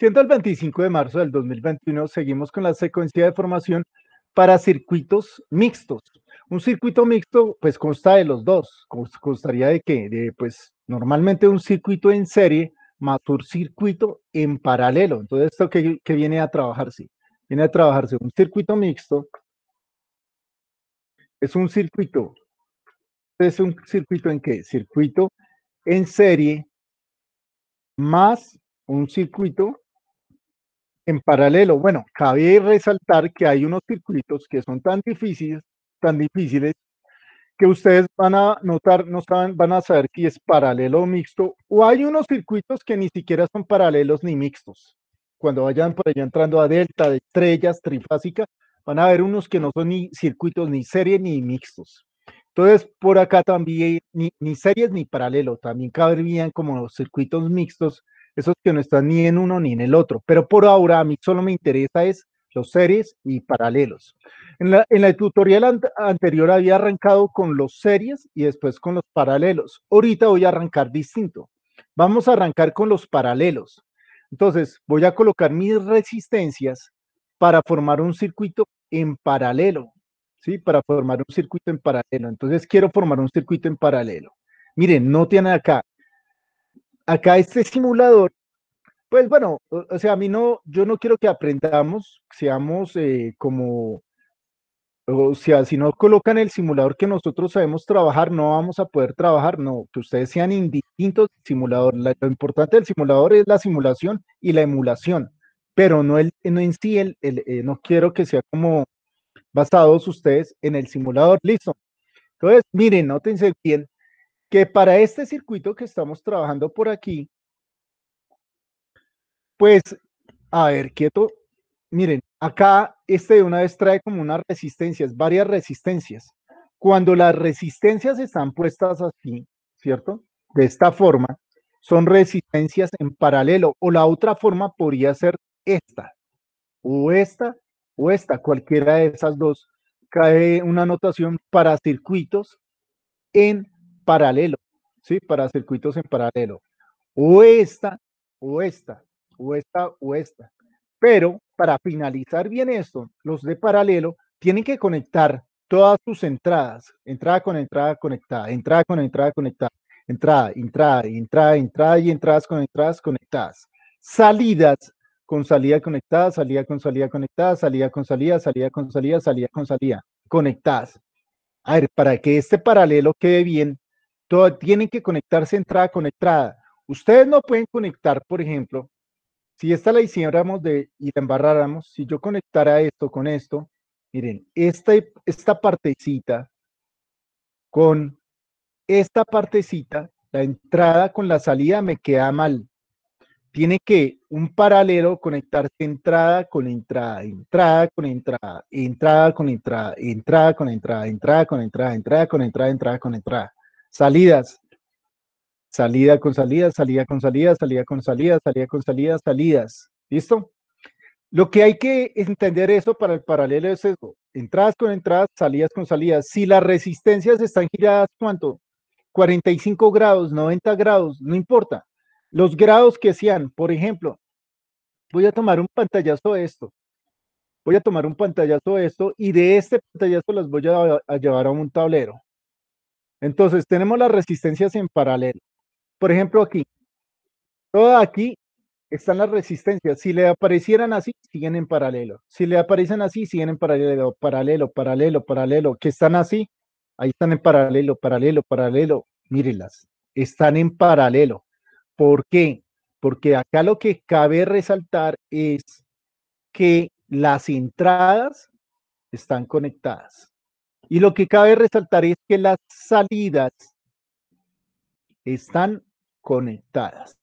Siendo el 25 de marzo del 2021, seguimos con la secuencia de formación para circuitos mixtos. Un circuito mixto, pues consta de los dos. Constaría de qué? de, pues, normalmente un circuito en serie más un circuito en paralelo. Entonces, ¿esto que, viene a trabajarse? Viene a trabajarse un circuito mixto. Es un circuito. Es un circuito en qué? Circuito en serie más un circuito en paralelo, bueno, cabe resaltar que hay unos circuitos que son tan difíciles, tan difíciles, que ustedes van a notar, no saben, van a saber si es paralelo o mixto, o hay unos circuitos que ni siquiera son paralelos ni mixtos. Cuando vayan por allá entrando a delta, de estrellas, trifásica, van a ver unos que no son ni circuitos ni serie, ni mixtos. Entonces, por acá también, ni, ni series ni paralelo, también cabrían como circuitos mixtos esos que no están ni en uno ni en el otro. Pero por ahora a mí solo me interesa es los series y paralelos. En la, tutorial anterior había arrancado con los series y después con los paralelos. Ahorita voy a arrancar distinto. Vamos a arrancar con los paralelos. Entonces voy a colocar mis resistencias para formar un circuito en paralelo, ¿sí? Para formar un circuito en paralelo. Entonces quiero formar un circuito en paralelo. Miren, noten acá, acá este simulador, pues bueno, o, sea, a mí no, yo no quiero que aprendamos, seamos eh, como, o sea, si no colocan el simulador que nosotros sabemos trabajar, no vamos a poder trabajar, no, que ustedes sean indistintos del simulador. lo importante del simulador es la simulación y la emulación, pero no, el, en sí, el, eh, no quiero que sea como basados ustedes en el simulador, listo. Entonces, miren, nótense bien que para este circuito que estamos trabajando por aquí, pues, a ver, quieto, miren, acá este de una vez trae como unas resistencias, varias resistencias. Cuando las resistencias están puestas así, ¿cierto? De esta forma, son resistencias en paralelo, o la otra forma podría ser esta, o esta, o esta, cualquiera de esas dos. Cae una notación para circuitos en paralelo, ¿sí? Para circuitos en paralelo. O esta, o esta, o esta, o esta. Pero para finalizar bien esto, los de paralelo tienen que conectar todas sus entradas, entrada con entrada conectada, entrada con entrada conectada, entrada, entrada, entrada, entrada y entradas con entradas conectadas. Salidas con salida conectada, salida con salida conectada, salida con salida, salida con salida, salida con salida, conectadas. A ver, para que este paralelo quede bien, todo, tienen que conectarse entrada con entrada. Ustedes no pueden conectar, por ejemplo, si esta la hiciéramos y la embarráramos, si yo conectara esto con esto, miren, esta, esta partecita con esta partecita, la entrada con la salida me queda mal. Tiene que un paralelo conectarse entrada con entrada, entrada con entrada, entrada con entrada, entrada con entrada, entrada con entrada, entrada con entrada, entrada con entrada. Salidas. Salida con salida, salida con salida, salida con salida, salida con salida, salidas. ¿Listo? Lo que hay que entender eso para el paralelo es eso. Entradas con entradas, salidas con salidas. Si las resistencias están giradas, ¿cuánto? 45 grados, 90 grados, no importa. Los grados que sean, por ejemplo, voy a tomar un pantallazo de esto. Voy a tomar un pantallazo de esto y de este pantallazo las voy a llevar a un tablero. Entonces, tenemos las resistencias en paralelo. Por ejemplo, aquí. Todo aquí están las resistencias. Si le aparecieran así, siguen en paralelo. Si le aparecen así, siguen en paralelo, paralelo, paralelo, paralelo. Que están así, ahí están en paralelo, paralelo, paralelo. Mírenlas, están en paralelo. ¿Por qué? Porque acá lo que cabe resaltar es que las entradas están conectadas. Y lo que cabe resaltar es que las salidas están conectadas.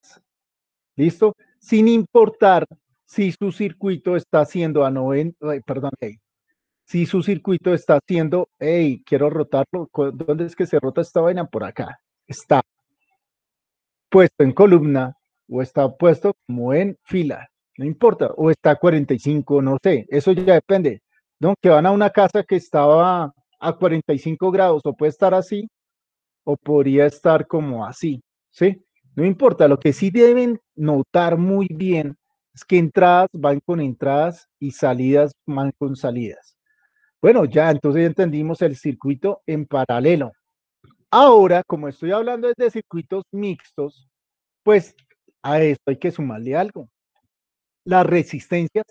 ¿Listo? Sin importar si su circuito está haciendo a 90, perdón, hey, si su circuito está haciendo, hey, quiero rotarlo, ¿dónde es que se rota esta vaina? Por acá. Está puesto en columna o está puesto como en fila, no importa, o está 45, no sé, eso ya depende. ¿no? Que van a una casa que estaba a 45 grados o puede estar así o podría estar como así, ¿sí? No importa, lo que sí deben notar muy bien es que entradas van con entradas y salidas van con salidas. Bueno, ya entonces entendimos el circuito en paralelo. Ahora, como estoy hablando de circuitos mixtos, pues a esto hay que sumarle algo. Las resistencias,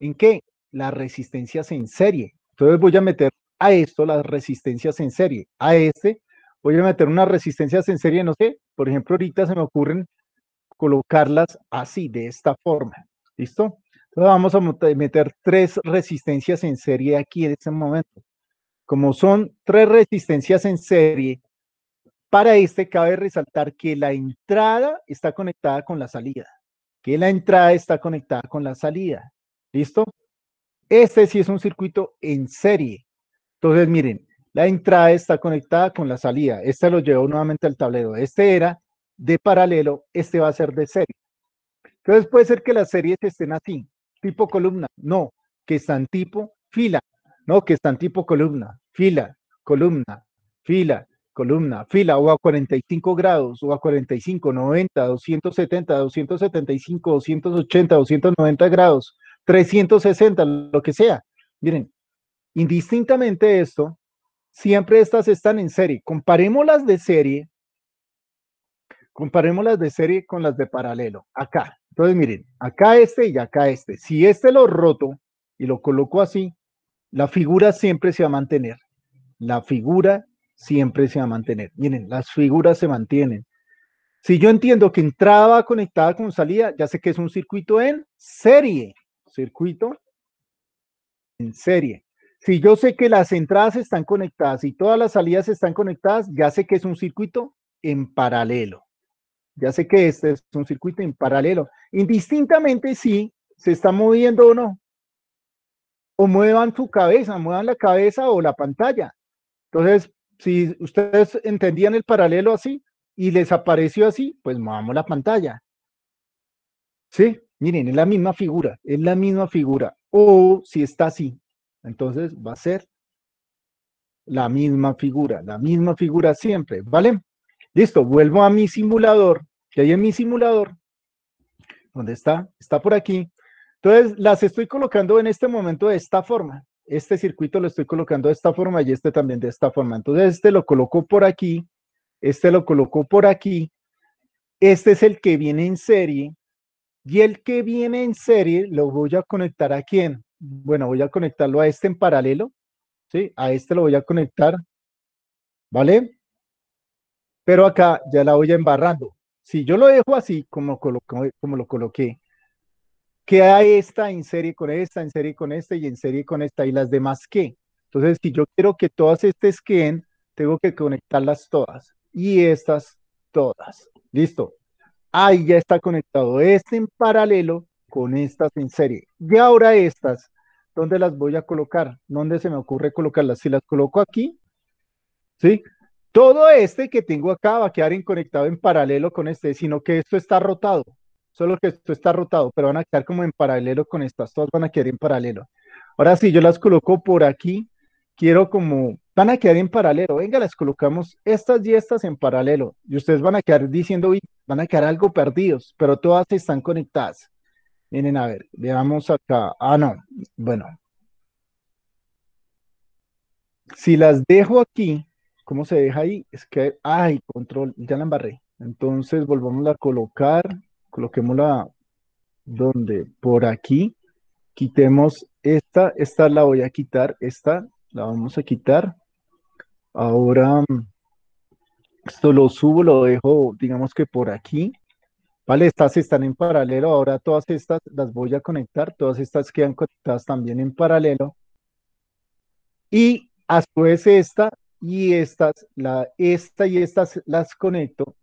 ¿en qué? Las resistencias en serie. Entonces voy a meter a esto las resistencias en serie. A este voy a meter unas resistencias en serie, no sé, por ejemplo, ahorita se me ocurren colocarlas así, de esta forma. ¿Listo? Entonces vamos a meter tres resistencias en serie aquí en este momento. Como son tres resistencias en serie, para este cabe resaltar que la entrada está conectada con la salida. Que la entrada está conectada con la salida. ¿Listo? Este sí es un circuito en serie. Entonces, miren, la entrada está conectada con la salida. Esta lo llevó nuevamente al tablero. Este era de paralelo, este va a ser de serie. Entonces puede ser que las series estén así, tipo columna. No, que están tipo fila. No, que están tipo columna, fila, columna, fila, columna, fila, o a 45 grados, o a 45, 90, 270, 275, 280, 290 grados, 360, lo que sea. Miren, Indistintamente esto, siempre estas están en serie. Comparémoslas de serie, las de serie con las de paralelo, acá. Entonces, miren, acá este y acá este. Si este lo roto y lo coloco así, la figura siempre se va a mantener. La figura siempre se va a mantener. Miren, las figuras se mantienen. Si yo entiendo que entraba conectada con salida, ya sé que es un circuito en serie. Circuito en serie si yo sé que las entradas están conectadas y todas las salidas están conectadas, ya sé que es un circuito en paralelo. Ya sé que este es un circuito en paralelo. Indistintamente si se está moviendo o no. O muevan su cabeza, muevan la cabeza o la pantalla. Entonces, si ustedes entendían el paralelo así y les apareció así, pues movamos la pantalla. ¿Sí? Miren, es la misma figura, es la misma figura. O si está así, entonces va a ser la misma figura, la misma figura siempre, ¿vale? Listo, vuelvo a mi simulador, que hay en mi simulador, ¿dónde está? Está por aquí. Entonces las estoy colocando en este momento de esta forma. Este circuito lo estoy colocando de esta forma y este también de esta forma. Entonces este lo coloco por aquí, este lo coloco por aquí, este es el que viene en serie y el que viene en serie lo voy a conectar a quién? bueno, voy a conectarlo a este en paralelo, ¿sí? A este lo voy a conectar, ¿vale? Pero acá ya la voy embarrando. Si yo lo dejo así, como, como lo coloqué, queda esta en serie con esta, en serie con esta y en serie con esta, y las demás qué. Entonces, si yo quiero que todas estas queden, tengo que conectarlas todas y estas todas. Listo. Ahí ya está conectado este en paralelo con estas en serie. Y ahora estas, ¿dónde las voy a colocar? ¿Dónde se me ocurre colocarlas? Si las coloco aquí, ¿sí? Todo este que tengo acá va a quedar conectado en paralelo con este, sino que esto está rotado. Solo que esto está rotado, pero van a quedar como en paralelo con estas. Todas van a quedar en paralelo. Ahora si yo las coloco por aquí. Quiero como, van a quedar en paralelo. Venga, las colocamos estas y estas en paralelo. Y ustedes van a quedar diciendo, uy, van a quedar algo perdidos, pero todas están conectadas. Miren, a ver, veamos acá. Ah, no. Bueno. Si las dejo aquí, ¿cómo se deja ahí? Es que, ay, control, ya la embarré. Entonces, volvamos a colocar, coloquémosla donde, por aquí. Quitemos esta, esta la voy a quitar, esta la vamos a quitar. Ahora, mm, esto lo subo, lo dejo, digamos que por aquí. Vale, estas están en paralelo. Ahora todas estas las voy a conectar. Todas estas quedan conectadas también en paralelo. Y a su vez esta y estas, la, esta y estas las conecto